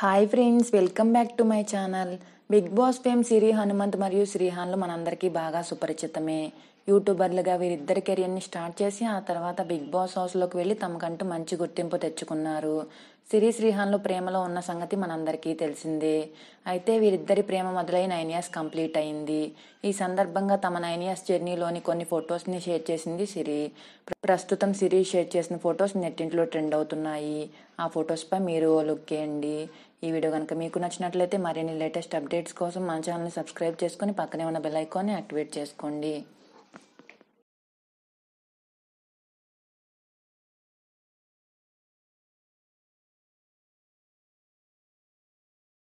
hi friends welcome back to my channel Bigg Boss fame Siri Hanumanth మరియు శ్రీహాన్లు మనందరికీ బాగా సుపరిచితమే యూట్యూబర్లుగా వీరిద్దరి కెరియర్ని స్టార్ట్ చేసి ఆ తర్వాత బిగ్ బాస్ హౌస్లోకి వెళ్ళి తమకంటూ మంచి గుర్తింపు తెచ్చుకున్నారు సిరి శ్రీహాన్లు ప్రేమలో ఉన్న సంగతి మనందరికీ తెలిసిందే అయితే వీరిద్దరి ప్రేమ మొదలై నైన్ ఇయర్స్ కంప్లీట్ అయింది ఈ సందర్భంగా తమ నైన్ ఇయర్స్ జర్నీలోని కొన్ని ఫొటోస్ని షేర్ చేసింది సిరి ప్రస్తుతం సిరి షేర్ చేసిన ఫొటోస్ నెట్టింట్లో ట్రెండ్ అవుతున్నాయి ఆ ఫొటోస్పై మీరు లుక్ చేయండి ఈ వీడియో కనుక మీకు నచ్చినట్లయితే మరిన్ని లేటెస్ట్ అప్డేట్స్ కోసం మా ఛానల్ని సబ్స్క్రైబ్ చేసుకుని పక్కనే ఉన్న బెల్ ఐకాన్ని యాక్టివేట్ చేసుకోండి